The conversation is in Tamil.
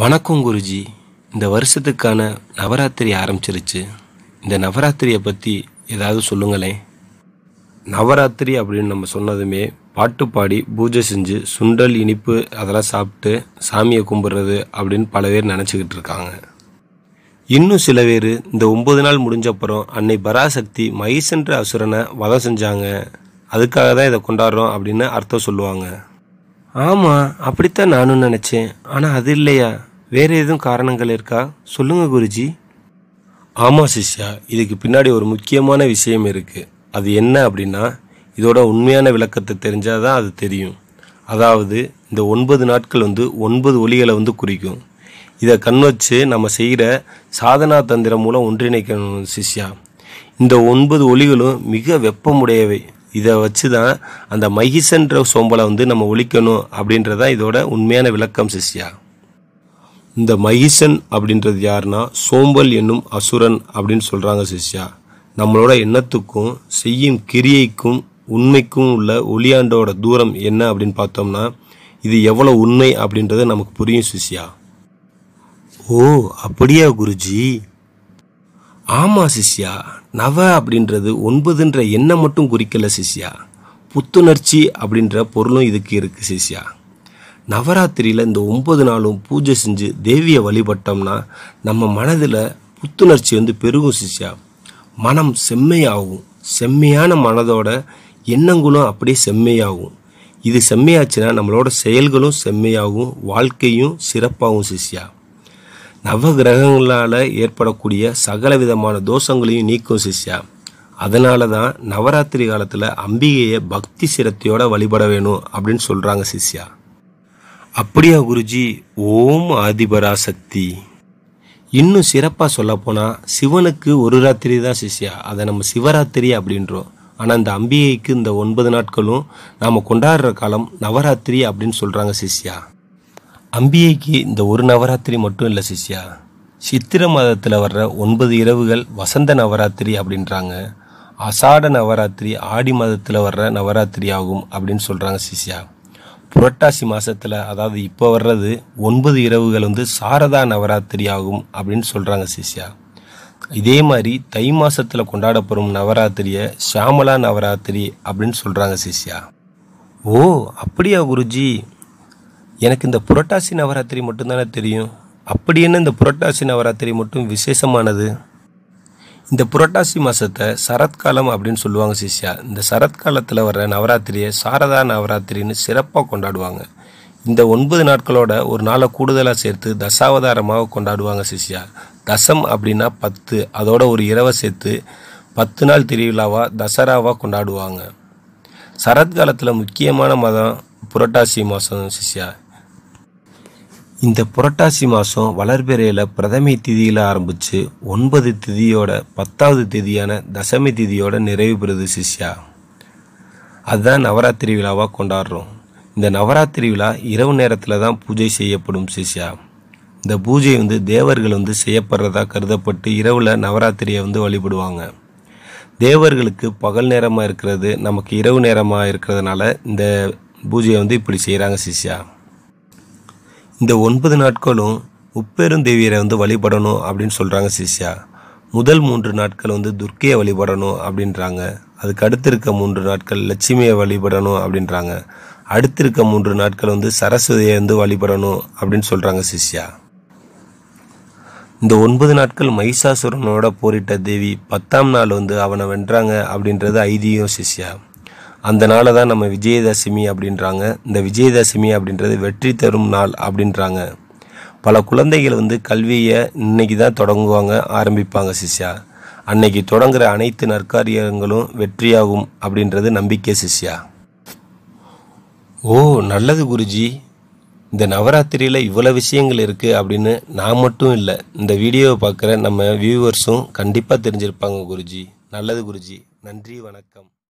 வணக்கம் குருஜி இந்த வருஷத்துக்கான நவராத்திரி ஆரம்பிச்சிருச்சு இந்த நவராத்திரியை பற்றி ஏதாவது சொல்லுங்களேன் நவராத்திரி அப்படின்னு நம்ம சொன்னதுமே பாட்டு பாடி பூஜை செஞ்சு சுண்டல் இனிப்பு அதெல்லாம் சாப்பிட்டு சாமியை கும்பிட்றது அப்படின்னு பல பேர் நினச்சிக்கிட்டு இருக்காங்க இன்னும் சில பேர் இந்த ஒம்பது நாள் முடிஞ்சப்புறம் அன்னை பராசக்தி மகிஷன்ற அசுரனை வதம் செஞ்சாங்க அதுக்காக தான் இதை கொண்டாடுறோம் அப்படின்னு அர்த்தம் சொல்லுவாங்க ஆமாம் அப்படித்தான் நானும் நினச்சேன் ஆனால் அது இல்லையா வேறு எதுவும் காரணங்கள் இருக்கா சொல்லுங்கள் குருஜி ஆமாம் சிஷ்யா இதுக்கு பின்னாடி ஒரு முக்கியமான விஷயம் இருக்குது அது என்ன அப்படின்னா இதோட உண்மையான விளக்கத்தை தெரிஞ்சால் தான் அது தெரியும் அதாவது இந்த ஒன்பது நாட்கள் வந்து ஒன்பது ஒளிகளை வந்து குறிக்கும் இதை கண் வச்சு நம்ம செய்கிற சாதனா தந்திரம் மூலம் ஒன்றிணைக்கணும் சிஷ்யா இந்த ஒன்பது ஒளிகளும் மிக வெப்பமுடையவை இதை வச்சு தான் அந்த மகிசன்ற சோம்பலை வந்து நம்ம ஒழிக்கணும் அப்படின்றதான் இதோட உண்மையான விளக்கம் சிஷ்யா இந்த மகிஷன் அப்படின்றது யாருன்னா சோம்பல் என்னும் அசுரன் அப்படின்னு சொல்கிறாங்க சிஷ்யா நம்மளோட எண்ணத்துக்கும் செய்யும் கிரியைக்கும் உண்மைக்கும் உள்ள ஒளியாண்டோட தூரம் என்ன அப்படின்னு பார்த்தோம்னா இது எவ்வளோ உண்மை அப்படின்றது நமக்கு புரியும் சிஷ்யா ஓ அப்படியா குருஜி ஆமாம் சிஷ்யா நவ அப்படின்றது ஒன்பதுன்ற எண்ணம் மட்டும் குறிக்கல சிஷ்யா புத்துணர்ச்சி அப்படின்ற பொருளும் இதுக்கு இருக்குது சிஷ்யா நவராத்திரியில் இந்த ஒம்பது நாளும் பூஜை செஞ்சு தேவியை வழிபட்டோம்னா நம்ம மனதில் புத்துணர்ச்சி வந்து பெருகும் சிஷ்யா மனம் செம்மையாகும் செம்மையான மனதோட எண்ணங்களும் அப்படியே செம்மையாகும் இது செம்மையாச்சுன்னா நம்மளோட செயல்களும் செம்மையாகும் வாழ்க்கையும் சிறப்பாகும் சிஷ்யா நவ கிரகங்களால் ஏற்படக்கூடிய சகல விதமான தோஷங்களையும் நீக்கும் சிஷ்யா அதனால தான் நவராத்திரி காலத்தில் அம்பிகையை பக்தி சிரத்தையோடு வழிபட வேணும் அப்படின்னு சொல்கிறாங்க சிஷ்யா அப்படியா குருஜி ஓம் ஆதிபராசக்தி இன்னும் சிறப்பாக சொல்லப்போனால் சிவனுக்கு ஒரு ராத்திரி தான் சிஷ்யா அதை நம்ம சிவராத்திரி அப்படின்றோம் ஆனால் இந்த அம்பிகைக்கு இந்த ஒன்பது நாட்களும் நாம் கொண்டாடுற காலம் நவராத்திரி அப்படின்னு சொல்கிறாங்க சிஷ்யா அம்பிகைக்கு இந்த ஒரு நவராத்திரி மட்டும் இல்லை சிஷ்யா சித்திர மாதத்தில் வர்ற ஒன்பது இரவுகள் வசந்த நவராத்திரி அப்படின்றாங்க அசாட நவராத்திரி ஆடி மாதத்தில் வர்ற நவராத்திரி ஆகும் அப்படின்னு சொல்கிறாங்க சிஷ்யா புரட்டாசி மாதத்தில் அதாவது இப்போ வர்றது ஒன்பது இரவுகள் வந்து சாரதா நவராத்திரி ஆகும் அப்படின்னு சொல்கிறாங்க சிஷ்யா இதே மாதிரி தை மாதத்தில் கொண்டாடப்படும் நவராத்திரியை ஷியாமலா நவராத்திரி அப்படின்னு சொல்கிறாங்க சிஷ்யா ஓ அப்படியா குருஜி எனக்கு இந்த புரட்டாசி நவராத்திரி மட்டும்தானே தெரியும் அப்படி என்ன இந்த புரட்டாசி நவராத்திரி மட்டும் விசேஷமானது இந்த புரட்டாசி மாதத்தை சரத்காலம் அப்படின்னு சொல்லுவாங்க சிஷ்யா இந்த சரத்காலத்தில் வர்ற நவராத்திரியை சாரதா நவராத்திரின்னு சிறப்பாக கொண்டாடுவாங்க இந்த ஒன்பது நாட்களோட ஒரு நாளை கூடுதலாக சேர்த்து தசாவதாரமாக கொண்டாடுவாங்க சிஷ்யா தசம் அப்படின்னா பத்து அதோட ஒரு இரவை சேர்த்து பத்து நாள் திருவிழாவாக தசராவாக கொண்டாடுவாங்க சரத்காலத்தில் முக்கியமான மதம் புரட்டாசி மாதம் சிஷ்யா இந்த புரட்டாசி மாதம் வளர்பிறையில் பிரதமி திதியில் ஆரம்பித்து ஒன்பது திதியோட பத்தாவது திதியான தசமி திதியோட நிறைவு பெறுது சிஷ்யா அதுதான் நவராத்திரி விழாவாக கொண்டாடுறோம் இந்த நவராத்திரி விழா இரவு நேரத்தில் தான் பூஜை செய்யப்படும் சிஷ்யா இந்த பூஜை வந்து தேவர்கள் வந்து செய்யப்படுறதா கருதப்பட்டு இரவில் நவராத்திரியை வந்து வழிபடுவாங்க தேவர்களுக்கு பகல் நேரமாக இருக்கிறது நமக்கு இரவு நேரமாக இருக்கிறதுனால இந்த பூஜையை வந்து இப்படி செய்கிறாங்க சிஷ்யா இந்த ஒன்பது நாட்களும் உப்பெருந்தேவியரை வந்து வழிபடணும் அப்படின்னு சொல்கிறாங்க சிஷ்யா முதல் மூன்று நாட்கள் வந்து துர்க்கையை வழிபடணும் அப்படின்றாங்க அதுக்கு அடுத்து இருக்க மூன்று நாட்கள் லட்சுமியை வழிபடணும் அப்படின்றாங்க அடுத்து இருக்க மூன்று நாட்கள் வந்து சரஸ்வதியை வந்து வழிபடணும் அப்படின்னு சொல்கிறாங்க சிஷ்யா இந்த ஒன்பது நாட்கள் மைசாசுரனோட போரிட்ட தேவி பத்தாம் நாள் வந்து அவனை வென்றாங்க அப்படின்றது ஐதீகம் சிஷ்யா அந்த நாளை தான் நம்ம விஜயதசமி அப்படின்றாங்க இந்த விஜயதசமி அப்படின்றது வெற்றி தரும் நாள் அப்படின்றாங்க பல குழந்தைகள் வந்து கல்வியை இன்னைக்கு தான் தொடங்குவாங்க ஆரம்பிப்பாங்க சிஷ்யா அன்னைக்கு தொடங்குற அனைத்து நற்காரியங்களும் வெற்றியாகும் அப்படின்றது நம்பிக்கை சிஷ்யா ஓ நல்லது குருஜி இந்த நவராத்திரியில் இவ்வளோ விஷயங்கள் இருக்குது அப்படின்னு நான் மட்டும் இல்லை இந்த வீடியோவை பார்க்குற நம்ம வியூவர்ஸும் கண்டிப்பாக தெரிஞ்சிருப்பாங்க குருஜி நல்லது குருஜி நன்றி வணக்கம்